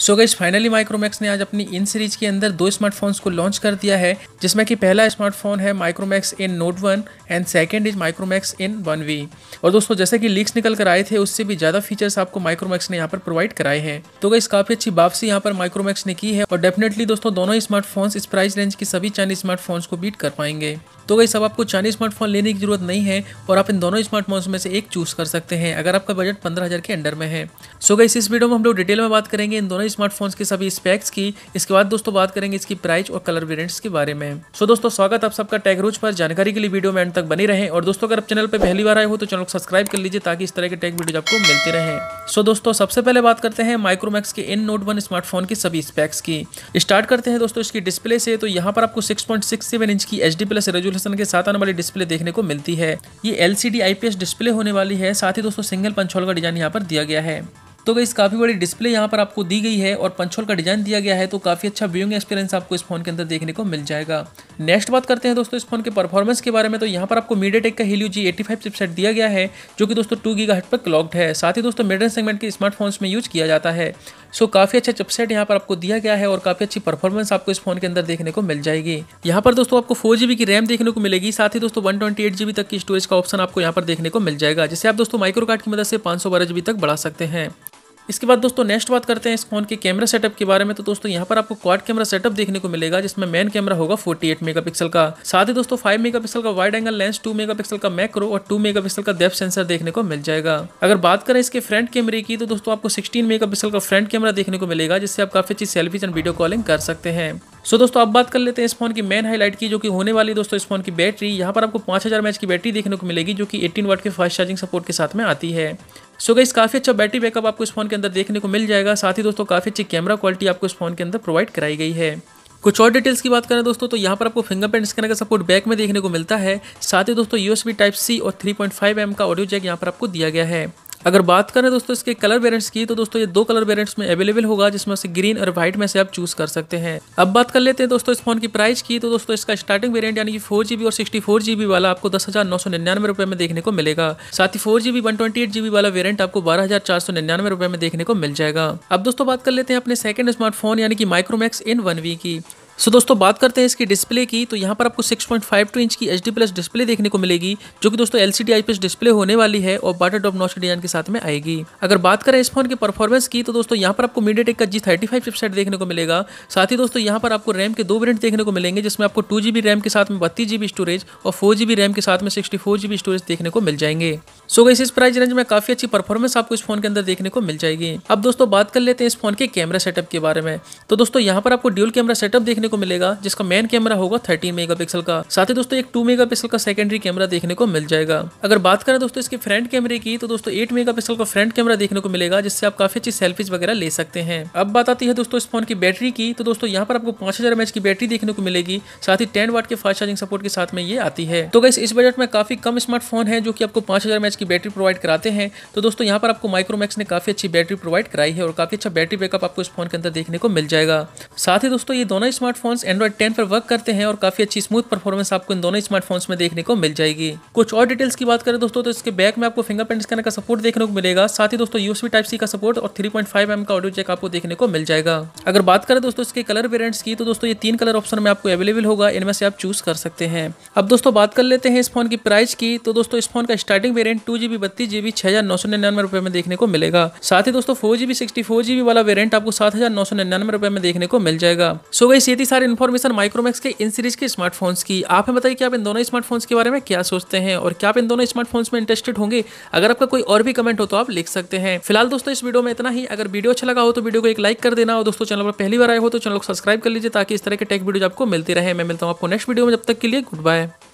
सो गई finally Micromax ने आज अपनी इन सीरीज के अंदर दो स्मार्टफोन्स को लॉन्च कर दिया है जिसमें कि पहला स्मार्टफोन है Micromax in note one and second is Micromax in one V और दोस्तों जैसे कि लीक्स निकल कर आए थे उससे भी ज़्यादा फीचर्स आपको माइक्रोमैक्स ने यहाँ पर प्रोवाइड कराए हैं तो गई काफ़ी अच्छी वापसी यहाँ पर माइक्रोमैक्स ने की है और डेफिनेटली दोस्तों दोनों ही स्मार्टफोन्स इस प्राइस रेंज की सभी चाइनीज स्मार्टफोन्स को बीट कर पाएंगे तो गई सब आपको चाइनीज स्मार्टफोन लेने की जरूरत नहीं है और आप इन दोनों स्मार्टफोन्स में से एक चूज कर सकते हैं अगर आपका बजट पंद्रह हज़ार के अंडर में है सो गई इस वीडियो में हम लोग डिटेल में बात करेंगे इन दोनों और स्मार्टफोन्स के सभी स्पेक्स की इसके बाद दोस्तों बात करेंगे इसकी प्राइस और कलर वेरियंट्स के बारे में सो दोस्तों स्वागत आप सबका टैगरूज पर जानकारी के लिए वीडियो में एंड तक बनी रहे और दोस्तों अगर आप चैनल पर पहली बार आए हो तो चैनल को सब्सक्राइब कर लीजिए ताकि इस तरह के टेक वीडियो आपको मिलते रहे सो दोस्तों सबसे पहले बात करते हैं माइक्रोमैक्स के इन नोट वन स्मार्टफोन के सभी स्पेक्स की स्टार्ट करते हैं दोस्तों इसकी डिस्प्ले से तो यहाँ पर आपको 6.67 इंच की एच डी प्लस रेजोल्यूशन के साथ आने वाली डिस्प्ले देखने को मिलती है ये एल सी डिस्प्ले होने वाली है साथ ही दोस्तों सिंगल पंचोल का डिजाइन यहाँ पर दिया गया है तो गई काफ़ी बड़ी डिस्प्ले यहाँ पर आपको दी गई है और पंचोल का डिज़ाइन दिया गया है तो काफ़ी अच्छा व्यूंग एक्सपीरियंस आपको इस फोन के अंदर देखने को मिल जाएगा नेक्स्ट बात करते हैं दोस्तों इस फोन के परफॉर्मेंस के बारे में तो यहाँ पर आपको मीडिया टेक का हिलू जी एटी फाइव चिपसेट दिया गया है जो कि दोस्तों टू गीगा पर क्लॉक्ड है साथ ही दोस्तों मेडन सेगमेंट के स्मार्टफोन्स में यूज किया जाता है सो काफ़ी अच्छा चिपसेट यहाँ पर आपको दिया गया है और काफ़ी अच्छी परफॉर्मेंस आपको इस फोन के अंदर देखने को मिल जाएगी यहाँ पर दोस्तों आपको फोर की रैम देखने को मिलेगी साथ ही दोस्तों वन ट्वेंटी एट जीबी तक की स्टोरेज का ऑप्शन आपको यहाँ पर देखने को मिल जाएगा जिसे आप दोस्तों माइक्रो कार्ड की मदद से पांच सौ तक बढ़ा सकते हैं इसके बाद दोस्तों नेक्स्ट बात करते हैं इस फ़ोन के कैमरा सेटअप के बारे में तो दोस्तों यहाँ पर आपको क्वाड कैमरा सेटअप देखने को मिलेगा जिसमें मेन कैमरा होगा 48 मेगापिक्सल का साथ ही दोस्तों 5 मेगापिक्सल का वाइड एंगल लेंस 2 मेगापिक्सल का मैक्रो और 2 मेगापिक्सल का डेप्थ सेंसर देखने को मिल जाएगा अगर बात करें इसके फ्रंट कैमरे की तो दोस्तों आपको सिक्सटीन मेगा का फ्रंट कैमरा देखने को मिलेगा जिससे आप काफ़ी अच्छी सेल्फीज एंड वीडियो कॉलिंग कर सकते हैं सो so, दोस्तों अब बात कर लेते हैं इस फोन की मेन हाईलाइट की जो कि होने वाली दोस्तों इस फोन की बैटरी यहाँ पर आपको 5000 हज़ार की बैटरी देखने को मिलेगी जो कि 18 वाट के फास्ट चार्जिंग सपोर्ट के साथ में आती है सो इस काफ़ी अच्छा बैटरी बैकअप आपको इस फोन के अंदर देखने को मिल जाएगा साथ ही दोस्तों काफ़ी अच्छी कैमरा क्वालिटी आपको इस फोन के अंदर प्रोवाइड कराई गई है कुछ और डिटेल्स की बात करें दोस्तों तो यहाँ पर आपको फिंगरप्रिंट स्कैनर का सपोर्ट बैक में देखने को मिलता है साथ ही दोस्तों यूएसबी टाइप सी और 3.5 एम का ऑडियो जैक यहाँ पर आपको दिया गया है अगर बात करें दोस्तों इसके कलर वेरिएंट्स की तो दोस्तों ये दो कलर वेरिएंट्स में अवेलेबल होगा जिसमें से ग्रीन और व्हाइट में से आप चूज कर सकते हैं अब बात कर लेते हैं दोस्तों इस फोन की प्राइस की तो दोस्तों इसका स्टार्टिंग वेरिएंट यानी कि फोर जीबी और सिक्सटी फोर जीबी वाला आपको दस हजार नौ सौ निन्यानवे रुपए में देखने को मिलेगा साथ ही four GB one twenty eight GB वाला वेरिएंट आपको बारह हजार चार सौ निन्यानवे रुपए में देखने को मिल जाएगा अब दोस्तों बात कर लेते हैं अपने सेकंड स्मार्टफोन यानी कि माइक्रोमैक्स इन वन वी की सो so, दोस्तों बात करते हैं इसकी डिस्प्ले की तो यहाँ पर आपको 6.5 पॉइंट इंच की एच प्लस डिस्प्ले देखने को मिलेगी जो कि दोस्तों एल सी डिस्प्ले होने वाली है और बाटर डॉप नॉच डिजाइन के साथ में आएगी अगर बात करें इस फोन की परफॉर्मेंस की तो दोस्तों यहाँ पर आपको मीडिया टेक का जी थर्टी फाइव चिपसेट देखने को मिलेगा साथ ही दोस्तों यहाँ पर आपको रैम के दो वेरियंट देखने को मिलेंगे जिसमें आपको टू जी रैम के साथ में बत्तीस जी स्टोरेज और फोर जी रैम के साथ में सिक्सटी फोर जी स्टोरेज देखने को मिल जाएंगे सो इस प्राइस रेंज में काफी अच्छी परफॉर्मेंस आपको इस फोन के अंदर देखने को मिल जाएगी अब दोस्तों बात कर लेते हैं इस फोन के कैमरा सेटअप के बारे में तो दोस्तों यहाँ पर आपको ड्यूल कैमरा सेटअप देखने देखने को मिलेगा जिसका मेन कैमरा होगा मेगा पिक्सल का साथ ही दोस्तों एक टू मेगा का सेकेंडरी कैमरा देखने को मिल जाएगा अगर बात करें दोस्तों इसके फ्रंट कैमरे की तो दोस्तों एट मेगापिक्सल का फ्रंट कैमरा देखने को मिलेगा जिससे आप काफी अच्छी सेल्फीज वगैरह ले सकते हैं अब बात आती है दोस्तों इस फोन की बैटरी की तो दोस्तों यहाँ पर आपको पांच हजार की बैटरी देखने को मिलेगी साथ ही टेन वाट के फास्ट चार्जिंग सपोर्ट के साथ में ये आती है तो इस बजट में काफी कम स्मार्टफोन है जो कि आपको पांच हजार की बैटरी प्रोवाइड कराते हैं तो दोस्तों यहाँ पर आपको माइक्रोमैक्स ने काफी अच्छी बैटरी प्रोवाइड कराई है और काफी अच्छा बैटरी बैकअप आपको इस फोन के अंदर देखने को मिल जाएगा साथ ही दोस्तों ये दोनों स्मार्ट स्मार्टफोन्स एंड्रॉइड टेन पर वर्क करते हैं और काफी अच्छी स्मूथ परफॉर्मेंस आपको इन दोनों स्मार्टफोन्स में देखने को मिल जाएगी कुछ और डिटेल्स की बात करें दोस्तों तो इसके बैक में आपको फिंगरप्रिंट स्कैनर का सपोर्ट देखने को मिलेगा साथ ही दोस्तों यूएसबी टाइप सी का सपोर्ट और थ्री पॉइंट फाइव एम का ऑडियो चेक आपको देखने को मिल जाएगा अगर बात करें दोस्तों इसके कलर वेरियंट्स की तो दोस्तों ये तीन कलर ऑप्शन में आपको अवेलेबल होगा इनमें से आप चूज कर सकते हैं अब दोस्तों बात कर लेते हैं इस फोन की प्राइस की तो दोस्तों इस फोन का स्टार्टिंग वेरियंट टू जीबी बत्तीस जीबी छह हजार नौ सौ निन्यानवे रुपए में देखने को मिलेगा साथ ही दोस्तों four GB sixty four GB वाला वेरियंट आपको सात हजार नौ सौ निन्यानवे रुपए में देखने को मिल जाएगा सो गई सारी इन्फॉर्मेशन माइक्रोमैक्स के इन सीरीज के स्मार्टफोन्स की आप हमें बताइए कि आप इन दोनों स्मार्टफोन्स के बारे में क्या सोचते हैं और क्या आप इन दोनों स्मार्टफोन्स में इंटरेस्टेड होंगे अगर आपका कोई और भी कमेंट हो तो आप लिख सकते हैं फिलहाल दोस्तों इस वीडियो में इतना ही अगर वीडियो अच्छा लगा हो तो वीडियो को एक लाइक कर देना और दोस्तों चैनल पर पहली बार आए हो तो चैनल को सब्सक्राइब कर लीजिए ताकि इस तरह के टेक वीडियो आपको मिलती रहे मैं मिलता हूँ आपको नेक्स्ट वीडियो में जब तक के लिए गुड बाय